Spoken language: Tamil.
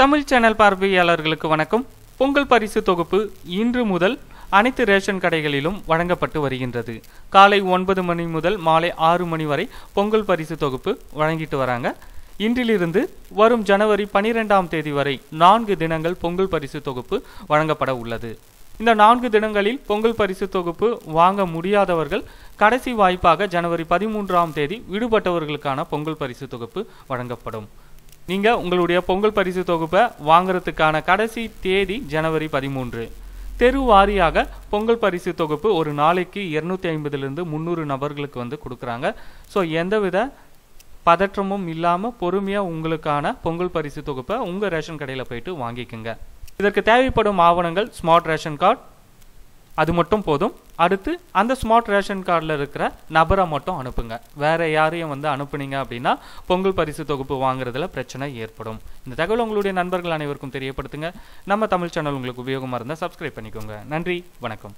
தமிழ் சேனல் பார்வையாளர்களுக்கு வணக்கம் பொங்கல் பரிசு தொகுப்பு இன்று முதல் அனைத்து ரேஷன் கடைகளிலும் வழங்கப்பட்டு வருகின்றது காலை ஒன்பது மணி முதல் மாலை ஆறு மணி வரை பொங்கல் பரிசு தொகுப்பு வழங்கிட்டு வராங்க இன்றிலிருந்து வரும் ஜனவரி பனிரெண்டாம் தேதி வரை நான்கு தினங்கள் பொங்கல் பரிசு தொகுப்பு வழங்கப்பட உள்ளது இந்த நான்கு தினங்களில் பொங்கல் பரிசு தொகுப்பு வாங்க முடியாதவர்கள் கடைசி வாய்ப்பாக ஜனவரி பதிமூன்றாம் தேதி விடுபட்டவர்களுக்கான பொங்கல் பரிசு தொகுப்பு வழங்கப்படும் நீங்கள் உங்களுடைய பொங்கல் பரிசு தொகுப்பை வாங்குறதுக்கான கடைசி தேதி ஜனவரி பதிமூன்று தெரு வாரியாக பொங்கல் பரிசு தொகுப்பு ஒரு நாளைக்கு இரநூத்தி ஐம்பதுலேருந்து முந்நூறு நபர்களுக்கு வந்து கொடுக்குறாங்க ஸோ எந்தவித பதற்றமும் இல்லாமல் பொறுமையாக உங்களுக்கான பொங்கல் பரிசு தொகுப்பை உங்கள் ரேஷன் கடையில் போயிட்டு வாங்கிக்கோங்க இதற்கு தேவைப்படும் ஆவணங்கள் ஸ்மார்ட் ரேஷன் கார்டு அது மட்டும் போதும் அடுத்து அந்த ஸ்மார்ட் ரேஷன் கார்டில் இருக்கிற நபரை மட்டும் அனுப்புங்க வேறு யாரையும் வந்து அனுப்புனீங்க அப்படின்னா பொங்கல் பரிசு தொகுப்பு வாங்குறதுல பிரச்சனை ஏற்படும் இந்த தகவல் உங்களுடைய நண்பர்கள் அனைவருக்கும் தெரியப்படுத்துங்க நம்ம தமிழ் சேனல் உங்களுக்கு உபயோகமாக இருந்தால் சப்ஸ்கிரைப் பண்ணிக்கோங்க நன்றி வணக்கம்